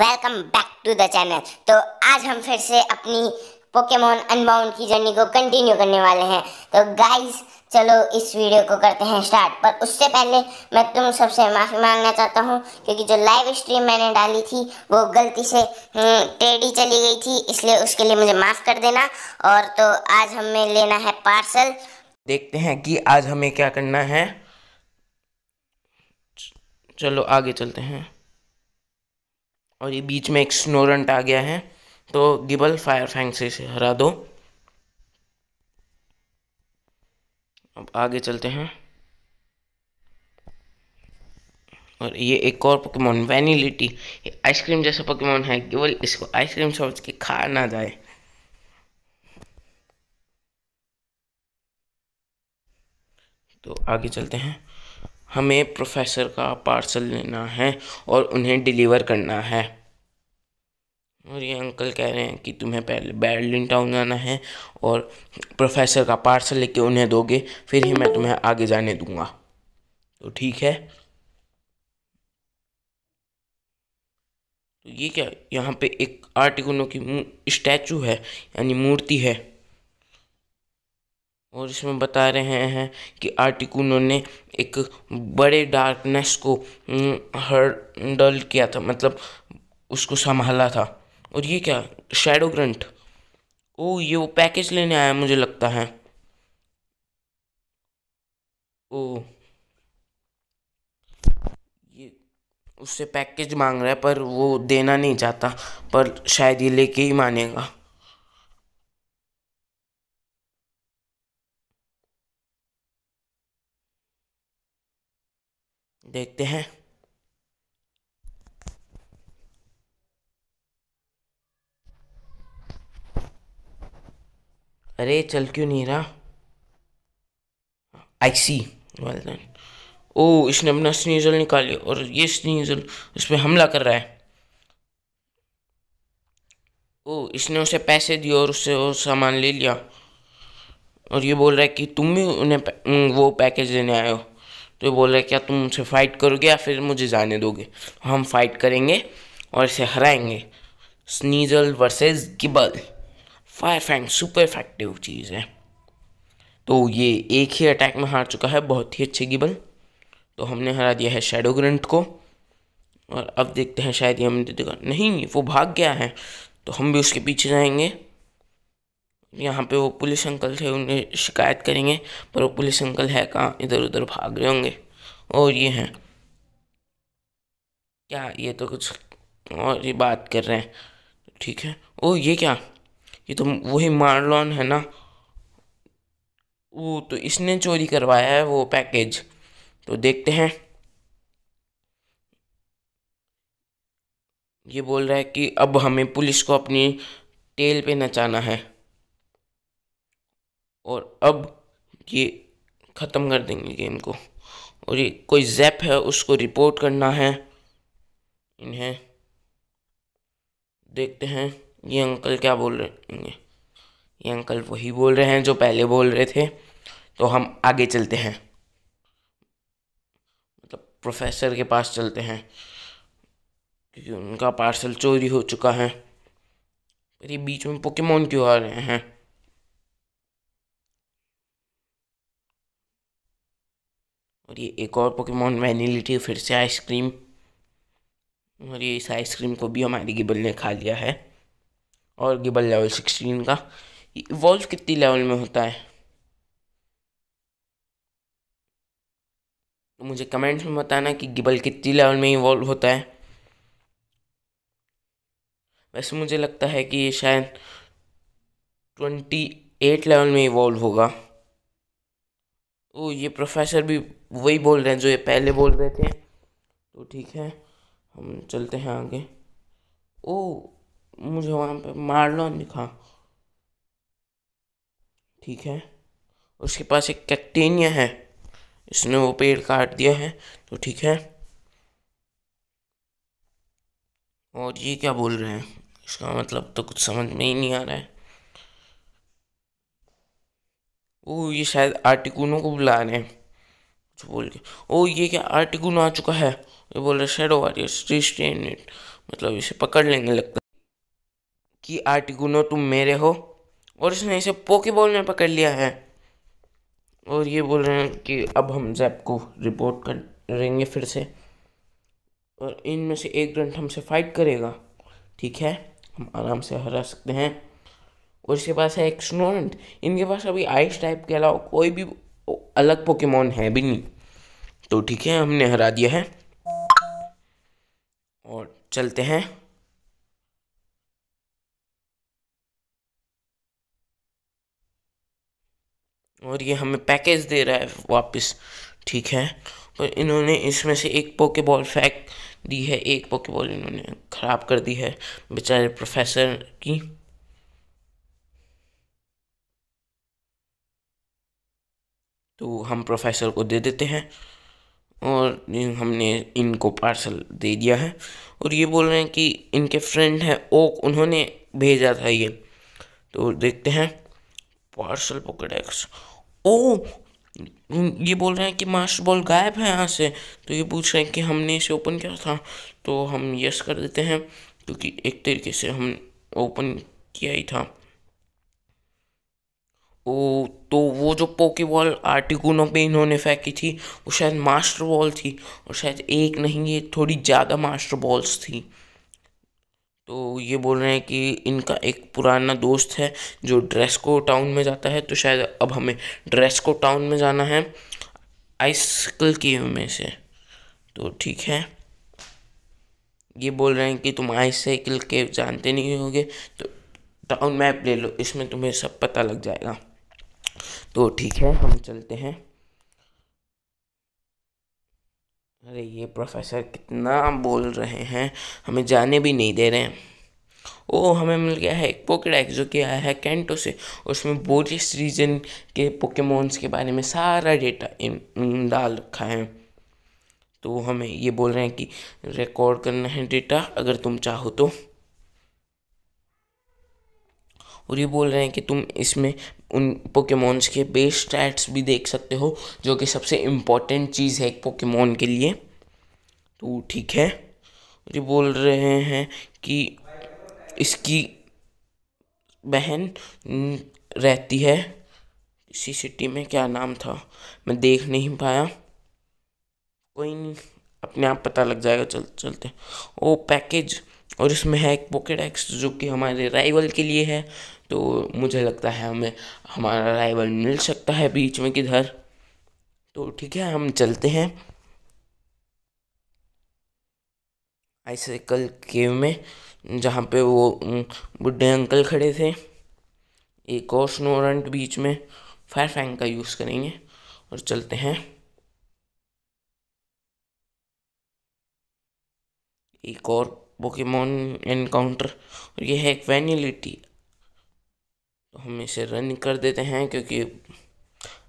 welcome back to the channel तो आज हम फिर से अपनी पोकेमोन अनबाउंड की जर्नी को कंटिन्यू करने वाले हैं तो गाइस चलो इस वीडियो को करते हैं स्टार्ट पर उससे पहले मैं तुम सबसे माफ़ी मांगना चाहता हूँ क्योंकि जो लाइव स्ट्रीम मैंने डाली थी वो गलती से हम्म, टेढ़ी चली गई थी इसलिए उसके लिए मुझे माफ़ कर देना और तो आज हमें लेना है पार्सल देखते हैं कि आज हमें क्या करना है चलो आगे चलते हैं और ये बीच में एक स्नोरंट आ गया है तो गिबल फायर फैंग से इसे हरा दो अब आगे चलते हैं और ये एक और पकवान वैनिलिटी ये आइसक्रीम जैसा पकवान है केवल इसको आइसक्रीम समझ के खा ना जाए तो आगे चलते हैं हमें प्रोफेसर का पार्सल लेना है और उन्हें डिलीवर करना है और ये अंकल कह रहे हैं कि तुम्हें पहले बैडलिन टाउन जाना है और प्रोफेसर का पार्सल लेके उन्हें दोगे फिर ही मैं तुम्हें आगे जाने दूंगा तो ठीक है तो ये क्या यहाँ पे एक आर्टिकुनो की स्टैचू है यानी मूर्ति है और इसमें बता रहे हैं कि आर्टिकुनो ने एक बड़े डार्कनेस को हम्म, हर्डल किया था मतलब उसको संभाला था और ये क्या शेडो ग्रंट ओ ये वो पैकेज लेने आया मुझे लगता है ओ ये उससे पैकेज मांग रहा है पर वो देना नहीं चाहता पर शायद ये लेके ही मानेगा देखते हैं अरे चल क्यों नहीं रहा आई सी वेल डन ओ इसने अपना स्नीजल निकाली और ये स्नीजल उस पर हमला कर रहा है ओ इसने उसे पैसे दिए और उससे और सामान ले लिया और ये बोल रहा है कि तुम भी उन्हें पै, वो पैकेज देने आए हो तो ये बोल रहा है क्या तुम उनसे फ़ाइट करोगे या फिर मुझे जाने दोगे हम फाइट करेंगे और इसे हराएंगे Sneasel versus Gible fire fang super effective चीज़ है तो ये एक ही अटैक में हार चुका है बहुत ही अच्छे गिबल तो हमने हरा दिया है शेडो ग्रंट को और अब देखते हैं शायद ये हमने देखा नहीं वो भाग गया है तो हम भी उसके पीछे जाएंगे यहाँ पे वो पुलिस अंकल थे उन्हें शिकायत करेंगे पर वो पुलिस अंकल है कहाँ इधर उधर भाग रहे होंगे और ये हैं क्या ये तो कुछ और ये बात कर रहे हैं ठीक है ओ ये क्या कि तुम तो वही मार्लॉन है ना वो तो इसने चोरी करवाया है वो पैकेज तो देखते हैं ये बोल रहा है कि अब हमें पुलिस को अपनी टेल पे नचाना है और अब ये ख़त्म कर देंगे गेम को और ये कोई जैप है उसको रिपोर्ट करना है इन्हें देखते हैं ये अंकल क्या बोल रहे हैं ये अंकल वही बोल रहे हैं जो पहले बोल रहे थे तो हम आगे चलते हैं मतलब प्रोफेसर के पास चलते हैं क्योंकि उनका पार्सल चोरी हो चुका है पर ये बीच में पोकेमोन क्यों आ रहे हैं और ये एक और पोकेमोन वैनिलिटी फिर से आइसक्रीम और ये इस आइसक्रीम को भी हमारी गिबल ने खा लिया है और गिबल लेवल सिक्सटीन का इवॉल्व कितनी लेवल में होता है तो मुझे कमेंट्स में बताना कि गिबल कितनी लेवल में इवॉल्व होता है वैसे मुझे लगता है कि ये शायद ट्वेंटी एट लेवल में इवॉल्व होगा ओ ये प्रोफेसर भी वही बोल रहे हैं जो ये पहले बोल रहे थे तो ठीक है हम चलते हैं आगे ओ मुझे वहाँ पे मारना दिखा ठीक है उसके पास एक कैक्टेनिया है इसने वो पेड़ काट दिया है तो ठीक है और ये क्या बोल रहे हैं इसका मतलब तो कुछ समझ में ही नहीं आ रहा है ओ ये शायद आर्टिकुनो को बुला रहे हैं कुछ बोल के ओ ये क्या आर्टिकुनो आ चुका है ये बोल रहे शेडो वारियर्स रिस्ट्रेन मतलब इसे पकड़ लेंगे लगता कि आर्टिकुनो तुम मेरे हो और इसने इसे पोकेबॉल में पकड़ लिया है और ये बोल रहे हैं कि अब हम जैप को रिपोर्ट करेंगे फिर से और इनमें से एक ग्रंट हमसे फाइट करेगा ठीक है हम आराम से हरा सकते हैं और इसके पास है एक स्नोरेंट इनके पास अभी आइस टाइप के अलावा कोई भी अलग पोकेमोन है भी नहीं तो ठीक है हमने हरा दिया है और चलते हैं और ये हमें पैकेज दे रहा है वापस ठीक है और इन्होंने इसमें से एक पोके बॉल फेंक दी है एक पोके बॉल इन्होंने ख़राब कर दी है बेचारे प्रोफेसर की तो हम प्रोफेसर को दे देते हैं और हमने इनको पार्सल दे दिया है और ये बोल रहे हैं कि इनके फ्रेंड हैं ओक उन्होंने भेजा था ये तो देखते हैं पार्सल पॉकेट एक्स ओ ये बोल रहे हैं कि मास्टर बॉल गायब है यहाँ से तो ये पूछ रहे हैं कि हमने इसे ओपन किया था तो हम यस कर देते हैं क्योंकि एक तरीके से हम ओपन किया ही था ओ तो वो जो पोके बॉल आर्टिकूनों पे इन्होंने फेंकी थी वो शायद मास्टर बॉल थी और शायद एक नहीं ये थोड़ी ज़्यादा मास्टर बॉल्स थी तो ये बोल रहे हैं कि इनका एक पुराना दोस्त है जो ड्रेस्को टाउन में जाता है तो शायद अब हमें ड्रेस्को टाउन में जाना है आइसकल की में से तो ठीक है ये बोल रहे हैं कि तुम आइसाइकिल के जानते नहीं होगे तो टाउन मैप ले लो इसमें तुम्हें सब पता लग जाएगा तो ठीक है हम चलते हैं अरे ये प्रोफेसर कितना बोल रहे हैं हमें जाने भी नहीं दे रहे हैं ओ हमें मिल गया है एक पॉकेट एग जो कि आया है कैंटो से उसमें बोरिस रीजन के पोकेमोन्स के बारे में सारा डेटा डाल रखा है तो हमें ये बोल रहे हैं कि रिकॉर्ड करना है डेटा अगर तुम चाहो तो और ये बोल रहे हैं कि तुम इसमें उन पोकेमोन्स के बेस स्टैट्स भी देख सकते हो जो कि सबसे इम्पोर्टेंट चीज़ है एक पोकेमोन के लिए तो ठीक है ये बोल रहे हैं कि इसकी बहन रहती है इसी सिटी में क्या नाम था मैं देख नहीं पाया कोई नहीं अपने आप पता लग जाएगा चल चलते ओ पैकेज और इसमें है एक पॉकेट एक्स जो कि हमारे राइवल के लिए है तो मुझे लगता है हमें हमारा राइवल मिल सकता है बीच में किधर तो ठीक है हम चलते हैं आइसाइकल केव में जहाँ पे वो बुढ़े अंकल खड़े थे एक और स्नोरेंट बीच में फायर फैंग का यूज़ करेंगे और चलते हैं एक और पोकेमोन एनकाउंटर और ये है एक वैनिलिटी तो हम इसे रन कर देते हैं क्योंकि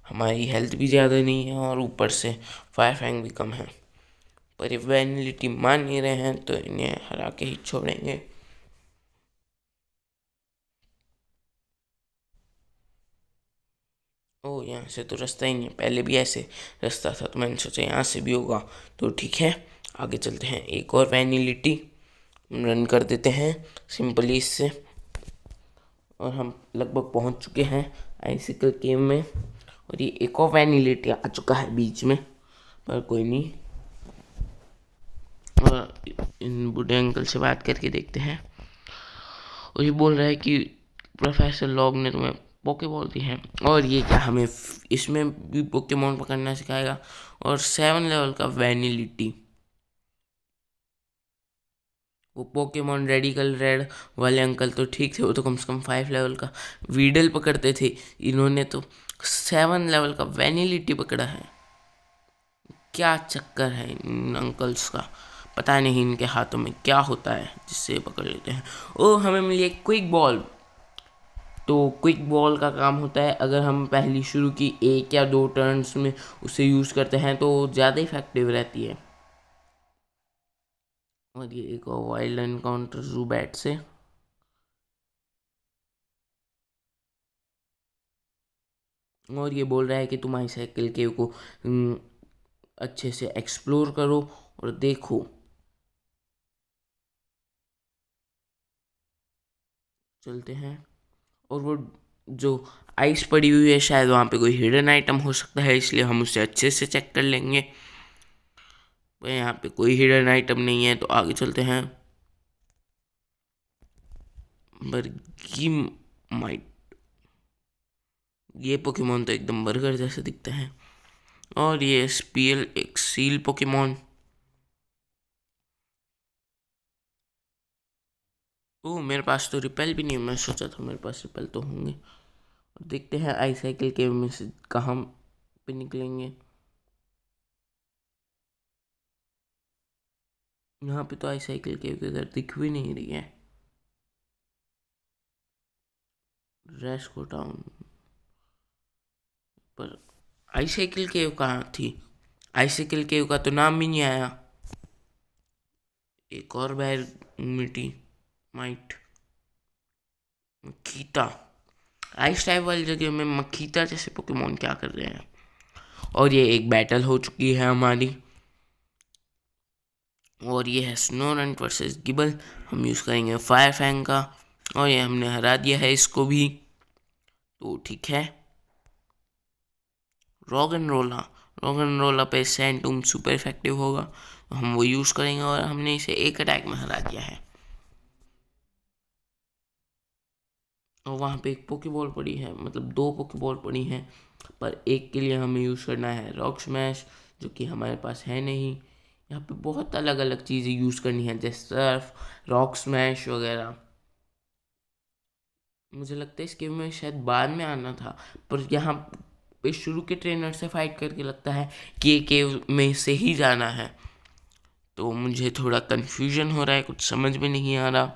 हमारी हेल्थ भी ज़्यादा नहीं है और ऊपर से फायर फैंग भी कम है पर ये वैनिलिटी मान नहीं रहे हैं तो इन्हें हरा के ही छोड़ेंगे ओ यहाँ से तो रास्ता ही नहीं है पहले भी ऐसे रास्ता था तो मैंने सोचा यहाँ से भी होगा तो ठीक है आगे चलते हैं एक और वैनिलिटी रन कर देते हैं सिंपली इससे और हम लगभग पहुंच चुके हैं आइसिकल केव में और ये एक और वैनिलिटी आ चुका है बीच में पर कोई नहीं और इन बूढ़े अंकल से बात करके देखते हैं और ये बोल रहा है कि प्रोफेसर लॉग ने तुम्हें पोकेबॉल दी है और ये क्या हमें इसमें भी पोकेमोन पकड़ना सिखाएगा और सेवन लेवल का वैनिलिटी वो पोकेमॉन रेडिकल रेड वाले अंकल तो ठीक थे वो तो कम से कम फाइव लेवल का वीडल पकड़ते थे इन्होंने तो सेवन लेवल का वेनिलिटी पकड़ा है क्या चक्कर है इन अंकल्स का पता नहीं इनके हाथों में क्या होता है जिससे पकड़ लेते हैं ओ हमें मिली एक क्विक बॉल तो क्विक बॉल का काम होता है अगर हम पहली शुरू की एक या दो टर्न्स में उसे यूज़ करते हैं तो ज़्यादा इफेक्टिव रहती है और ये एक और वाइल्ड एनकाउंटर जू बैट से और ये बोल रहा है कि तुम्हारी साइकिल के को हम्म, अच्छे से एक्सप्लोर करो और देखो चलते हैं और वो जो आइस पड़ी हुई है शायद वहाँ पे कोई हिडन आइटम हो सकता है इसलिए हम उसे अच्छे से चेक कर लेंगे यहाँ पे कोई हिडन आइटम नहीं है तो आगे चलते हैं बर्गी माइट ये पोकेमोन तो एकदम बर्गर जैसे दिखते हैं और ये एस पी एल एक सील पोकेमोन ओ मेरे पास तो रिपेल भी नहीं मैं सोचा था मेरे पास रिपेल तो होंगे देखते हैं आई साइकिल के में से कहाँ पे निकलेंगे यहाँ पे तो आई साइकिल के उधर दिख भी नहीं रही है रेस्को टाउन पर आई साइकिल केव कहाँ थी आई साइकिल केव का तो नाम भी नहीं आया एक और बैर मिट्टी माइट मखीता आइस टाइप वाली जगह में मखीता जैसे पोकेमोन क्या कर रहे हैं और ये एक बैटल हो चुकी है हमारी और ये है स्नो रन वर्सेज गिबल हम यूज़ करेंगे फायर फैंग का और ये हमने हरा दिया है इसको भी तो ठीक है रॉगन रोला रॉगन रोला पे उम सुपर इफेक्टिव होगा तो हम वो यूज़ करेंगे और हमने इसे एक अटैक में हरा दिया है और वहाँ पे एक पोकेबॉल पड़ी है मतलब दो पोकेबॉल पड़ी हैं पर एक के लिए हमें यूज़ करना है रॉक स्मैश जो कि हमारे पास है नहीं यहाँ पे बहुत अलग अलग चीज़ें यूज़ करनी है जैसे सर्फ रॉक स्मैश वगैरह मुझे लगता है इस गेम में शायद बाद में आना था पर यहाँ पे शुरू के ट्रेनर से फाइट करके लगता है कि ये केव में से ही जाना है तो मुझे थोड़ा कन्फ्यूजन हो रहा है कुछ समझ में नहीं आ रहा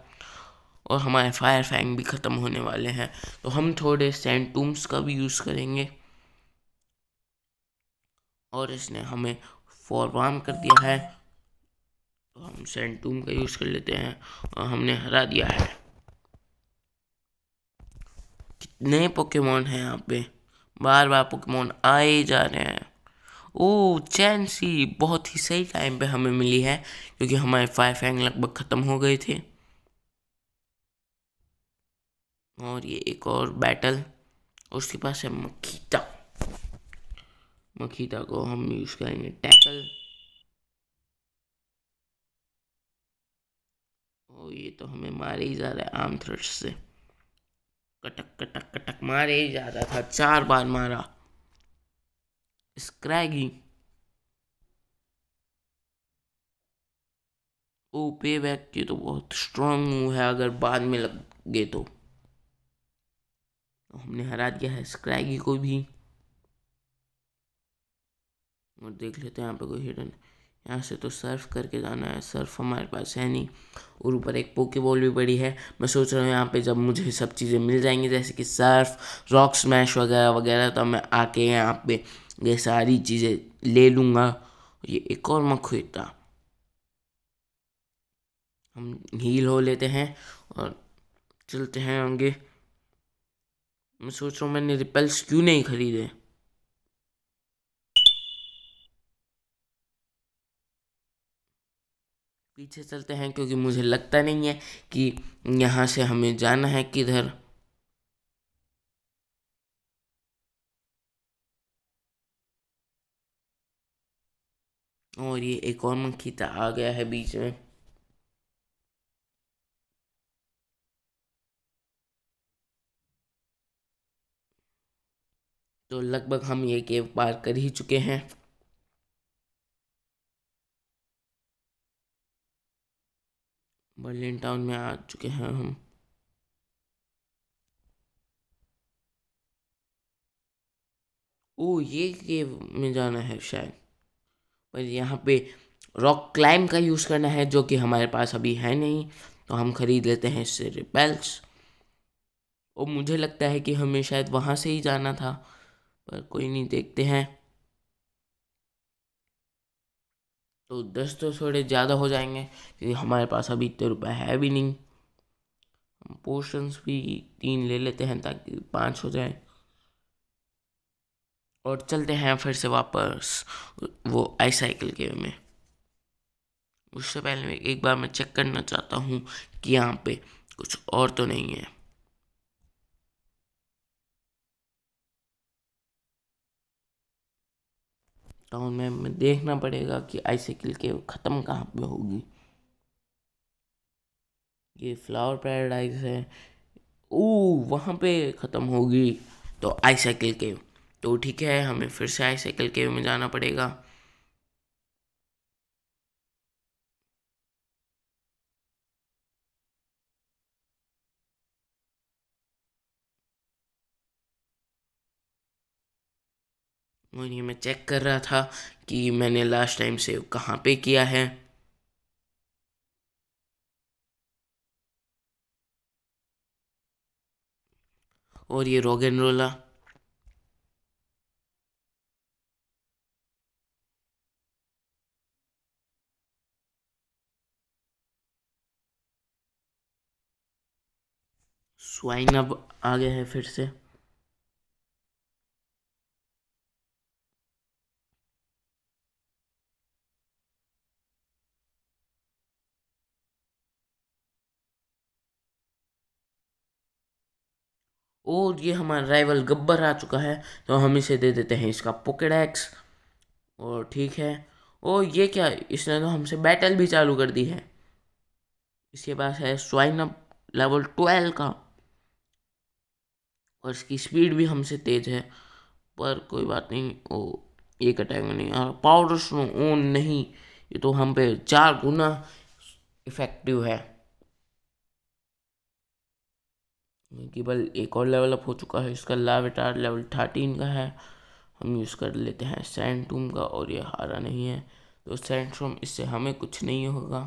और हमारे फायर फैंग भी ख़त्म होने वाले हैं तो हम थोड़े सेंटूम्स का भी यूज़ करेंगे और इसने हमें फॉर वाम कर दिया है तो हम सेंटूम का यूज़ कर लेते हैं और हमने हरा दिया है कितने पोकेमोन हैं यहाँ पे बार बार पोकेमोन आए जा रहे हैं ओ चैंसी बहुत ही सही टाइम पे हमें मिली है क्योंकि हमारे फाइव हैंग लगभग ख़त्म हो गए थे और ये एक और बैटल उसके पास है मकीता मखीता को हम यूज़ करेंगे टैकल ओ ये तो हमें मारे ही जा रहा है आर्म थ्रस्ट से कटक कटक कटक मारे ही जा रहा था चार बार मारा स्क्रैगी ओ पे बैक की तो बहुत स्ट्रांग मूव है अगर बाद में लग गए तो हमने हरा दिया है स्क्रैगी को भी और देख लेते हैं यहाँ पे कोई हिडन यहाँ से तो सर्फ करके जाना है सर्फ हमारे पास है नहीं और ऊपर एक पोके बॉल भी पड़ी है मैं सोच रहा हूँ यहाँ पे जब मुझे सब चीज़ें मिल जाएंगी जैसे कि सर्फ रॉक स्मैश वगैरह वगैरह तो मैं आके यहाँ पे ये सारी चीज़ें ले लूँगा ये एक और मखता हम हील हो लेते हैं और चलते हैं आगे मैं सोच रहा हूँ मैंने रिपल्स क्यों नहीं खरीदे पीछे चलते हैं क्योंकि मुझे लगता नहीं है कि यहाँ से हमें जाना है किधर और ये एक और तो आ गया है बीच में तो लगभग हम ये केव पार कर ही चुके हैं बर्लिन टाउन में आ चुके हैं हम ओ ये केव में जाना है शायद पर यहाँ पे रॉक क्लाइम का यूज़ करना है जो कि हमारे पास अभी है नहीं तो हम खरीद लेते हैं इससे रिपेल्स और मुझे लगता है कि हमें शायद वहाँ से ही जाना था पर कोई नहीं देखते हैं तो दस तो थोड़े ज़्यादा हो जाएंगे क्योंकि हमारे पास अभी इतने रुपये है भी नहीं हम पोर्शंस भी तीन ले लेते हैं ताकि पाँच हो जाए और चलते हैं फिर से वापस वो आई साइकिल के में उससे पहले एक बार मैं चेक करना चाहता हूँ कि यहाँ पे कुछ और तो नहीं है में हमें देखना पड़ेगा कि आइसिकल के ख़त्म कहाँ पे होगी ये फ्लावर पैराडाइज है ओ वहाँ पे ख़त्म होगी तो आईसाइकिल केव तो ठीक है हमें फिर से आईसाइकिल केव में जाना पड़ेगा और ये मैं चेक कर रहा था कि मैंने लास्ट टाइम सेव कहाँ पे किया है और ये रोगन रोला स्वाइन अब आ गया है फिर से और ये हमारा राइवल गब्बर आ चुका है तो हम इसे दे देते हैं इसका एक्स और ठीक है और ये क्या इसने तो हमसे बैटल भी चालू कर दी है इसके पास है स्वाइन अप लेवल ट्वेल्व का और इसकी स्पीड भी हमसे तेज है पर कोई बात नहीं ओ एक अटैक में नहीं और पाउडर स्नो ओन नहीं ये तो हम पे चार गुना इफेक्टिव है केवल एक और लेवल अप हो चुका है इसका लावेटार लेवल थर्टीन का है हम यूज़ कर लेते हैं सैंड टूम का और ये हारा नहीं है तो सैंड इससे हमें कुछ नहीं होगा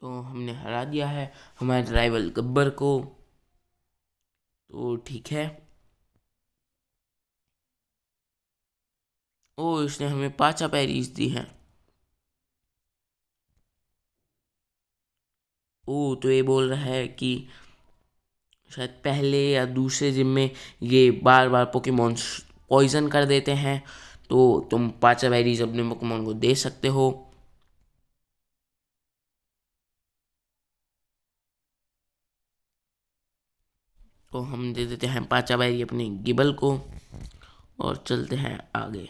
तो हमने हरा दिया है हमारे ड्राइवर गब्बर को तो ठीक है ओ इसने हमें पाचा पैरीज दी है ओ तो ये बोल रहा है कि शायद पहले या दूसरे जिम में ये बार बार पोकेमोन पॉइजन कर देते हैं तो तुम पाचा बैरीज अपने पोकेमोन को दे सकते हो तो हम दे देते हैं पाचा बैरी अपने गिबल को और चलते हैं आगे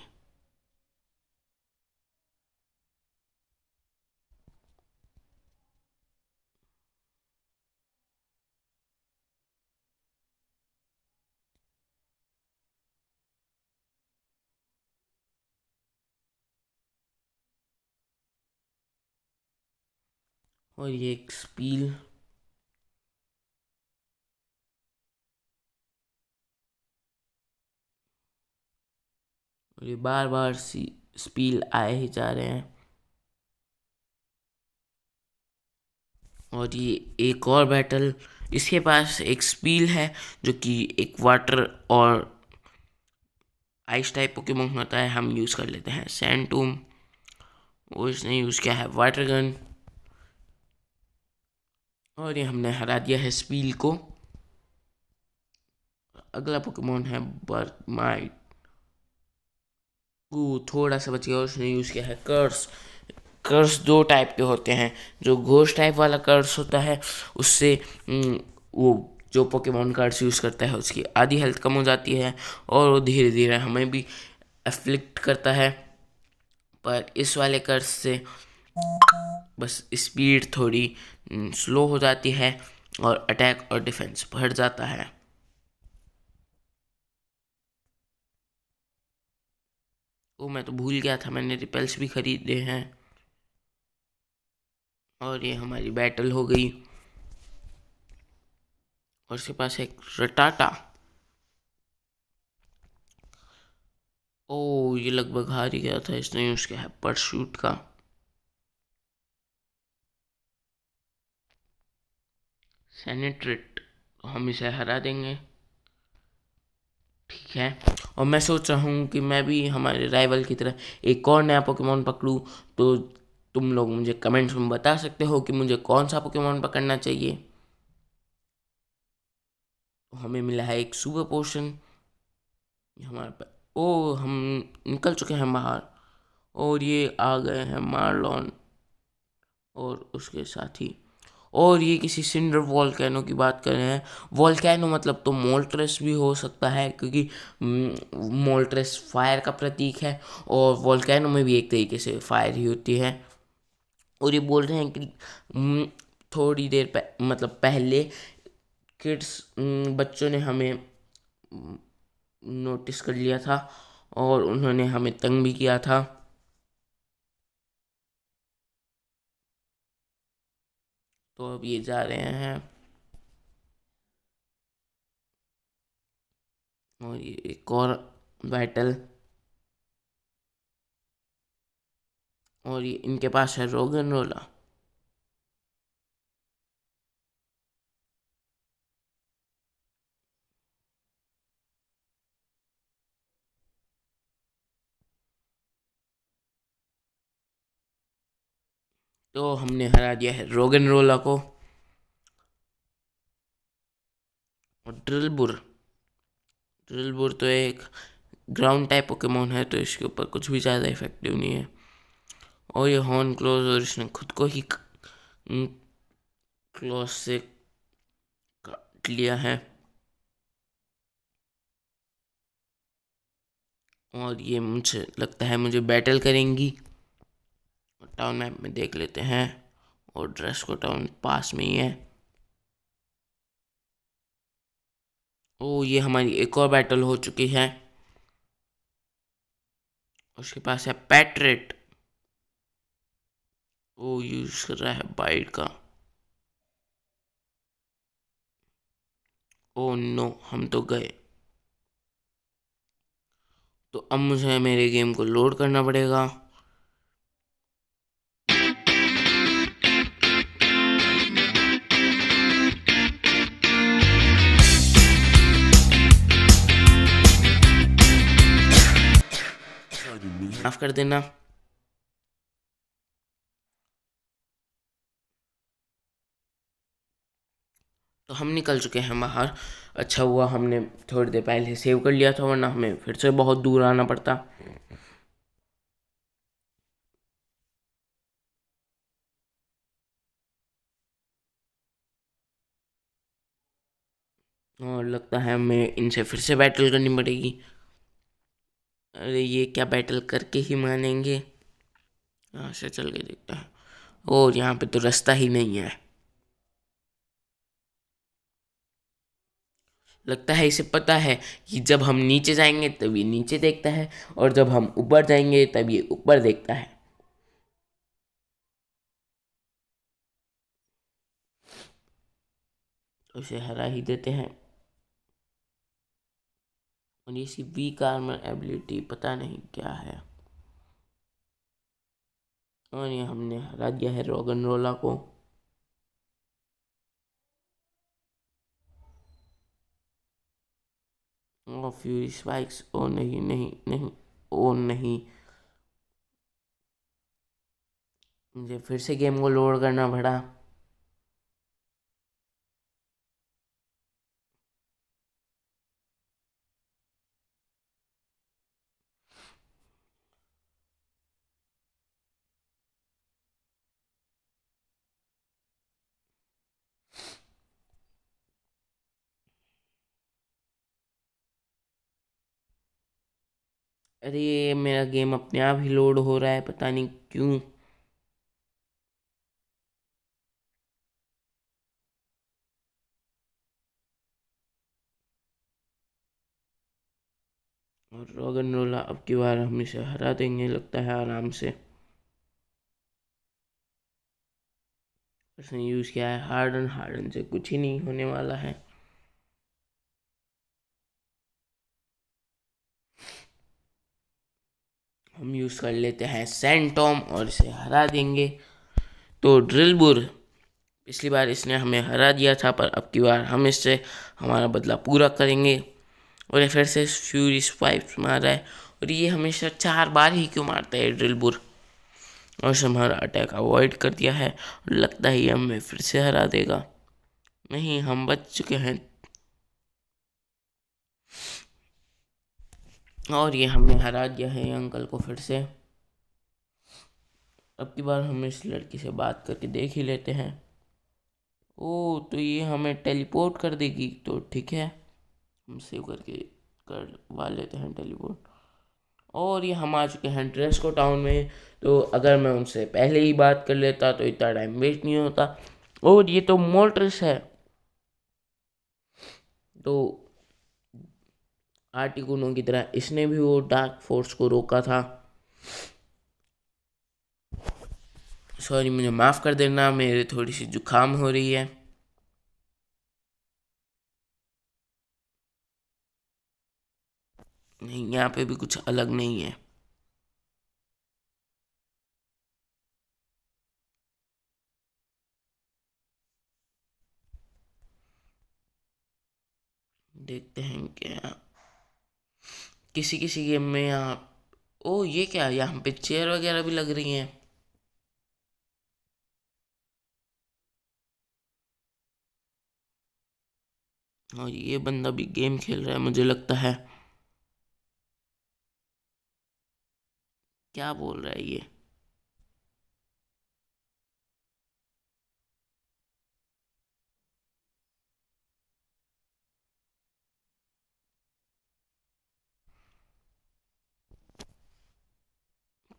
और ये एक स्पील और ये बार बार सी स्पील आए ही जा रहे हैं और ये एक और बैटल इसके पास एक स्पील है जो कि एक वाटर और आइस टाइप पोकेमोन होता है हम यूज़ कर लेते हैं सैंड टूम वो इसने यूज़ किया है वाटर गन और ये हमने हरा दिया है स्पील को अगला पोकेमोन है माइट वो थोड़ा सा बच गया उसने यूज़ किया है कर्स कर्स दो टाइप के होते हैं जो घोष टाइप वाला कर्स होता है उससे वो जो पोकेमोन कार्ड्स यूज़ करता है उसकी आधी हेल्थ कम हो जाती है और वो धीरे धीरे हमें भी एफ्लिक्ट करता है पर इस वाले कर्स से बस स्पीड थोड़ी स्लो हो जाती है और अटैक और डिफेंस बढ़ जाता है ओ मैं तो भूल गया था मैंने रिपेल्स भी खरीदे हैं और ये हमारी बैटल हो गई और उसके पास एक रटाटा ओ ये लगभग हार ही गया था इसने उसके है परशूट का सेनेट्रेट तो हम इसे हरा देंगे ठीक है और मैं सोच रहा हूँ कि मैं भी हमारे राइवल की तरह एक और नया पोकेमोन पकड़ूँ तो तुम लोग मुझे कमेंट्स में बता सकते हो कि मुझे कौन सा पोकेमोन पकड़ना चाहिए हमें मिला है एक सुपर पोशन हमारे पास ओ हम निकल चुके हैं बाहर और ये आ गए हैं मार्लॉन और उसके साथ ही और ये किसी सिंडर वॉलकैनो की बात कर रहे हैं वॉलकैनो मतलब तो मोल्ट्रेस भी हो सकता है क्योंकि मोल्ट्रेस हम्म, फायर का प्रतीक है और वॉलकैनो में भी एक तरीके से फायर ही होती है और ये बोल रहे हैं कि हम्म, थोड़ी देर पह, मतलब पहले किड्स हम्म, बच्चों ने हमें नोटिस कर लिया था और उन्होंने हमें तंग भी किया था तो अब ये जा रहे हैं और ये एक और बैटल और ये इनके पास है रोगन रोला तो हमने हरा दिया है रोगन रोला को और ड्रिलबुर ड्रिलबुर तो एक ग्राउंड टाइप पोकेमोन है तो इसके ऊपर कुछ भी ज़्यादा इफेक्टिव नहीं है और ये हॉर्न क्लोज और इसने खुद को ही क्लोज से काट लिया है और ये मुझे लगता है मुझे बैटल करेंगी टाउन मैप में देख लेते हैं और ड्रेस को टाउन पास में ही है ओ ये हमारी एक और बैटल हो चुकी है उसके पास है पैट्रेट वो यूज कर रहा है बाइट का ओ नो हम तो गए तो अब मुझे मेरे गेम को लोड करना पड़ेगा साफ कर देना तो हम निकल चुके हैं बाहर अच्छा हुआ हमने थोड़ी देर पहले सेव कर लिया था वरना हमें फिर से बहुत दूर आना पड़ता और लगता है हमें इनसे फिर से बैटल करनी पड़ेगी अरे ये क्या बैटल करके ही मानेंगे से चल के देखते हैं और यहाँ पे तो रास्ता ही नहीं है लगता है इसे पता है कि जब हम नीचे जाएंगे तब ये नीचे देखता है और जब हम ऊपर जाएंगे तब ये ऊपर देखता है उसे हरा ही देते हैं और इसकी वी कार्मल एबिलिटी पता नहीं क्या है और ये हमने हरा दिया है रोगन रोला को और फ्यूरी स्पाइक्स ओ नहीं नहीं नहीं ओ नहीं मुझे फिर से गेम को लोड करना पड़ा अरे ये मेरा गेम अपने आप ही लोड हो रहा है पता नहीं क्यों और रोगन रोला अब की बार हम इसे हरा देंगे लगता है आराम से उसने यूज़ किया है हार्डन हार्डन से कुछ ही नहीं होने वाला है हम यूज़ कर लेते हैं सेंटोम और इसे हरा देंगे तो ड्रिलबुर पिछली बार इसने हमें हरा दिया था पर अब की बार हम इससे हमारा बदला पूरा करेंगे और ये फिर से फ्यूरी स्वाइप मार रहा है और ये हमेशा चार बार ही क्यों मारता है ड्रिलबुर और इसे हमारा अटैक अवॉइड कर दिया है लगता है ये हमें फिर से हरा देगा नहीं हम बच चुके हैं और ये हमने हरा दिया है अंकल को फिर से अब की बार हम इस लड़की से बात करके देख ही लेते हैं ओ तो ये हमें टेलीपोर्ट कर देगी तो ठीक है हम सेव करके करवा लेते हैं टेलीपोर्ट और ये हम आ चुके हैं ड्रेस्को टाउन में तो अगर मैं उनसे पहले ही बात कर लेता तो इतना टाइम वेस्ट नहीं होता और ये तो मोल्ट्रेस है तो आर्टिकुनों की तरह इसने भी वो डार्क फोर्स को रोका था सॉरी मुझे माफ़ कर देना मेरे थोड़ी सी जुकाम हो रही है नहीं यहाँ पे भी कुछ अलग नहीं है देखते हैं क्या किसी किसी गेम में यहाँ ओ ये क्या यहाँ पे चेयर वगैरह भी लग रही हैं और ये बंदा भी गेम खेल रहा है मुझे लगता है क्या बोल रहा है ये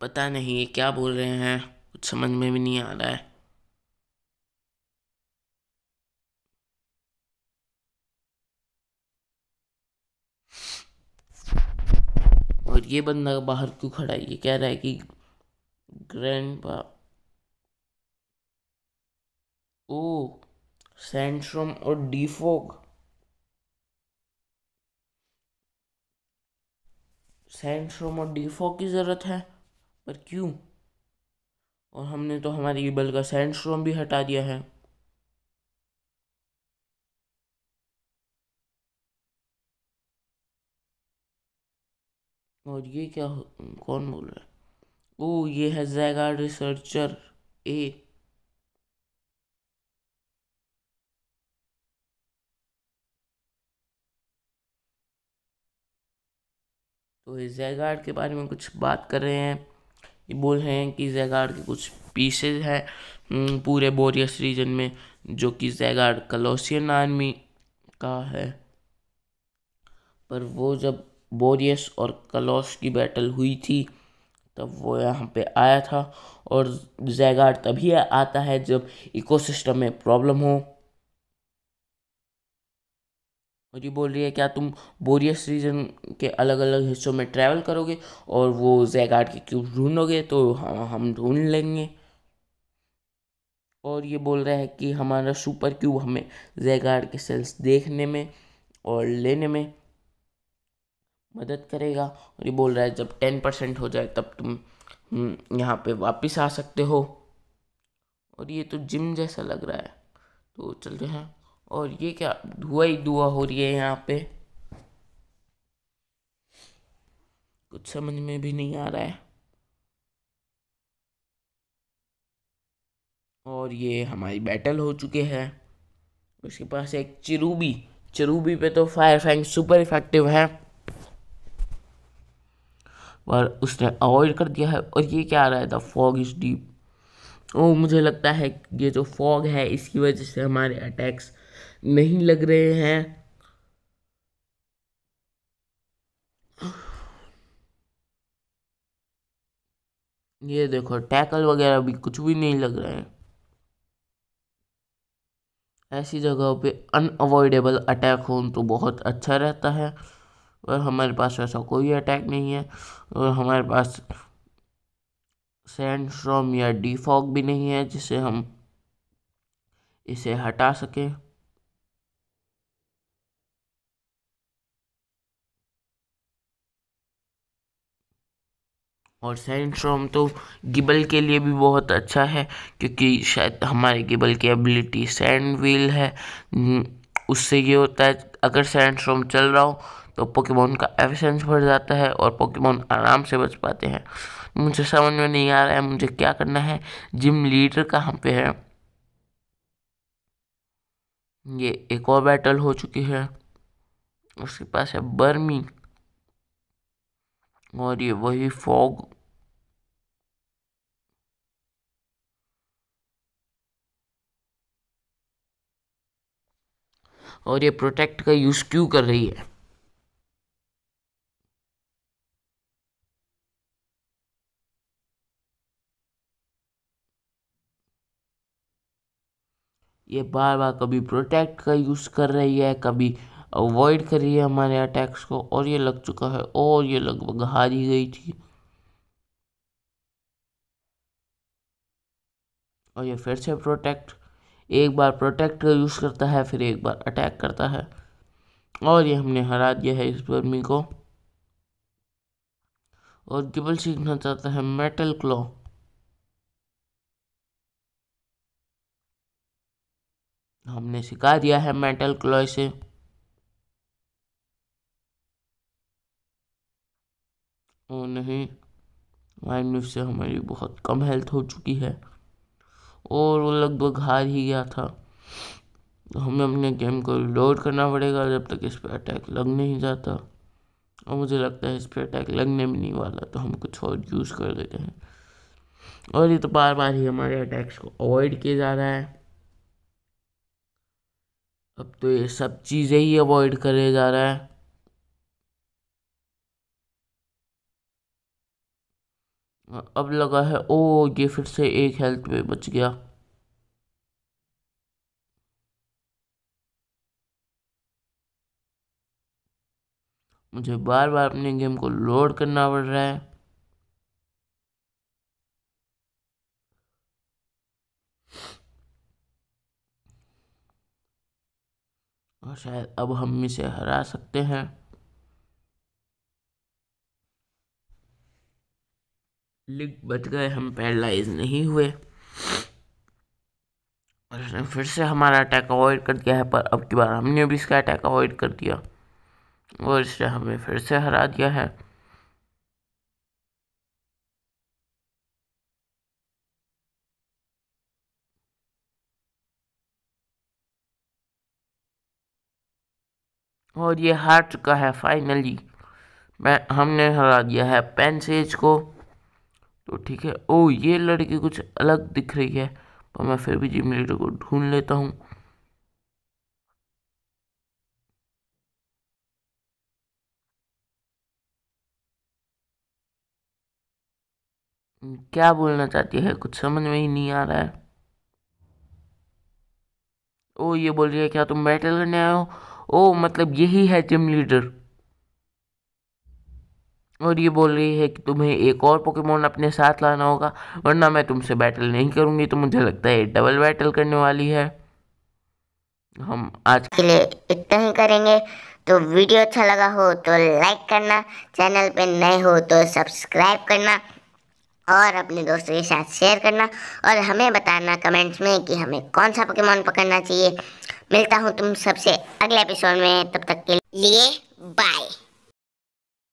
पता नहीं ये क्या बोल रहे हैं कुछ समझ में भी नहीं आ रहा है और ये बंदा बाहर क्यों खड़ा है ये कह रहा है कि ग्रैंड ओ सेंट्रम और डीफोग सेंट्रम और डीफोग की ज़रूरत है पर क्यों और हमने तो हमारी बल का सैंड स्ट्रोम भी हटा दिया है और ये क्या कौन बोल रहा है ओ ये है जैगा रिसर्चर ए तो इस जैगार्ड के बारे में कुछ बात कर रहे हैं बोल रहे हैं कि जैगार्ड के कुछ पीसेज हैं हम्म, पूरे बोरियस रीजन में जो कि जैगार्ड कलोसियन आर्मी का है पर वो जब बोरियस और कलोस की बैटल हुई थी तब वो यहाँ पे आया था और जैगार्ड तभी आता है जब इकोसिस्टम में प्रॉब्लम हो ये बोल रही है क्या तुम बोरियस रीजन के अलग अलग हिस्सों में ट्रैवल करोगे और वो जैगार्ड के क्यूब ढूंढोगे तो हम ढूंढ लेंगे और ये बोल रहा है कि हमारा सुपर क्यूब हमें जैगार्ड के सेल्स देखने में और लेने में मदद करेगा और ये बोल रहा है जब टेन परसेंट हो जाए तब तुम हम्म, यहाँ पे वापस आ सकते हो और ये तो जिम जैसा लग रहा है तो चलते हैं और ये क्या धुआ ही धुआ हो रही है यहाँ पे कुछ समझ में भी नहीं आ रहा है और ये हमारी बैटल हो चुके हैं उसके पास एक चिरूबी चिरूबी पे तो फायर फैंग सुपर इफेक्टिव है पर उसने अवॉइड कर दिया है और ये क्या आ रहा है द फॉग इज डीप ओ मुझे लगता है ये जो फॉग है इसकी वजह से हमारे अटैक्स नहीं लग रहे हैं ये देखो टैकल वगैरह भी कुछ भी नहीं लग रहा है ऐसी जगह पे अनअवॉइडेबल अटैक हो तो बहुत अच्छा रहता है और हमारे पास ऐसा कोई अटैक नहीं है और हमारे पास सैंड स्ट्रॉम या डीफॉग भी नहीं है जिसे हम इसे हटा सकें और सैंडस्टॉर्म तो गिबल के लिए भी बहुत अच्छा है क्योंकि शायद हमारे गिबल की एबिलिटी सैंड व्हील है हम्म, उससे ये होता है अगर सैंडस्टॉर्म चल रहा हो तो पोकेमोन का एफिशेंस बढ़ जाता है और पोकेमोन आराम से बच पाते हैं मुझे समझ में नहीं आ रहा है मुझे क्या करना है जिम लीडर कहाँ पे है ये एक और बैटल हो चुकी है उसके पास है बर्मी और ये वही फॉग और ये प्रोटेक्ट का यूज क्यों कर रही है ये बार बार कभी प्रोटेक्ट का यूज़ कर रही है कभी अवॉइड करी है हमारे अटैक्स को और ये लग चुका है और ये लगभग हारी गई थी और ये फिर से प्रोटेक्ट एक बार प्रोटेक्ट का यूज़ करता है फिर एक बार अटैक करता है और ये हमने हरा दिया है इस बर्मी को और गिबल सीखना चाहता है मेटल क्लॉ हमने सिखा दिया है मेटल क्लॉ से और तो नहीं माइनस से हमारी बहुत कम हेल्थ हो चुकी है और वो लगभग हार ही गया था तो हमें अपने गेम को लोड करना पड़ेगा जब तक इस पर अटैक लग नहीं जाता और मुझे लगता है इस पर अटैक लगने भी नहीं वाला तो हम कुछ और यूज़ कर देते हैं और ये तो बार बार ही हमारे अटैक्स को अवॉइड किया जा रहा है अब तो ये सब चीज़ें ही अवॉइड करे जा रहा है अब लगा है ओ ये फिर से एक हेल्थ में बच गया मुझे बार बार अपने गेम को लोड करना पड़ रहा है और शायद अब हम इसे हरा सकते हैं लिग बच गए हम पैरलाइज नहीं हुए और उसने फिर से हमारा अटैक अवॉइड कर दिया है पर अब की बार हमने भी इसका अटैक अवॉइड कर दिया और इसने हमें फिर से हरा दिया है और ये हार चुका है फाइनली मैं हमने हरा दिया है पेंसेज को तो ठीक है ओ ये लड़की कुछ अलग दिख रही है पर तो मैं फिर भी जिम लीडर को ढूंढ लेता हूँ क्या बोलना चाहती है कुछ समझ में ही नहीं आ रहा है ओ ये बोल रही है क्या तुम बैटल करने आए हो ओ मतलब यही है जिम लीडर और ये बोल रही है कि तुम्हें एक और पोकेमोन अपने साथ लाना होगा वरना मैं तुमसे बैटल नहीं करूँगी तो मुझे लगता है डबल बैटल करने वाली है हम आज के लिए इतना ही करेंगे तो वीडियो अच्छा लगा हो तो लाइक करना चैनल पे नए हो तो सब्सक्राइब करना और अपने दोस्तों के साथ शेयर करना और हमें बताना कमेंट्स में कि हमें कौन सा पोकेमोन पकड़ना चाहिए मिलता हूँ तुम सबसे अगले एपिसोड में तब तक के लिए बाय